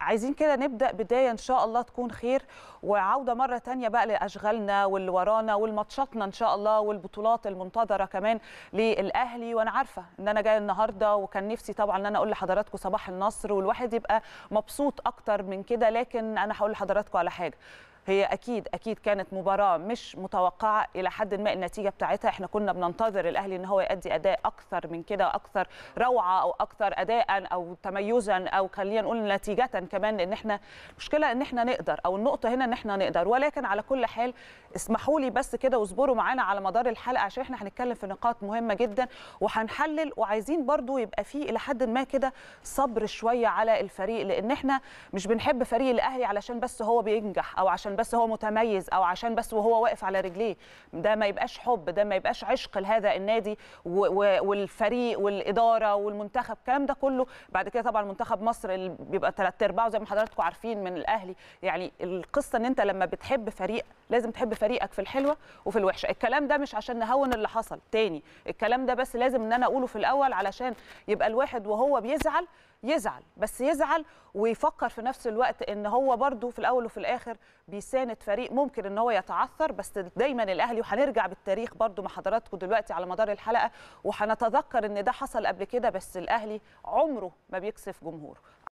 عايزين كده نبدا بدايه ان شاء الله تكون خير وعوده مره تانية بقى لاشغالنا واللي ورانا والماتشاتنا ان شاء الله والبطولات المنتظره كمان للاهلي وانا عارفه ان انا جايه النهارده وكان نفسي طبعا ان انا اقول لحضراتكم صباح النصر والواحد يبقى مبسوط اكتر من كده لكن انا هقول لحضراتكم على حاجه هي اكيد اكيد كانت مباراه مش متوقعه الى حد ما النتيجه بتاعتها احنا كنا بننتظر الاهلي ان هو يؤدي اداء اكثر من كده اكثر روعه او اكثر اداء او تميزا او خلينا نقول نتيجه كمان لان احنا المشكله ان احنا نقدر او النقطه هنا ان احنا نقدر ولكن على كل حال اسمحوا لي بس كده واصبروا معانا على مدار الحلقه عشان احنا هنتكلم في نقاط مهمه جدا وهنحلل وعايزين برضو يبقى في الى حد ما كده صبر شويه على الفريق لان احنا مش بنحب فريق الاهلي علشان بس هو بينجح او عشان بس هو متميز او عشان بس وهو واقف على رجليه ده ما يبقاش حب ده ما يبقاش عشق لهذا النادي والفريق والاداره والمنتخب الكلام ده كله بعد كده طبعا منتخب مصر اللي بيبقى ثلاث ارباعه زي ما حضراتكم عارفين من الاهلي يعني القصه ان انت لما بتحب فريق لازم تحب فريقك في الحلوه وفي الوحشه الكلام ده مش عشان نهون اللي حصل تاني الكلام ده بس لازم ان انا اقوله في الاول علشان يبقى الواحد وهو بيزعل يزعل بس يزعل ويفكر في نفس الوقت ان هو برده في الاول وفي الاخر بيساند فريق ممكن ان هو يتعثر بس دايما الاهلي وهنرجع بالتاريخ برده مع حضراتكم دلوقتي على مدار الحلقه وهنتذكر ان ده حصل قبل كده بس الاهلي عمره ما بيكسف جمهوره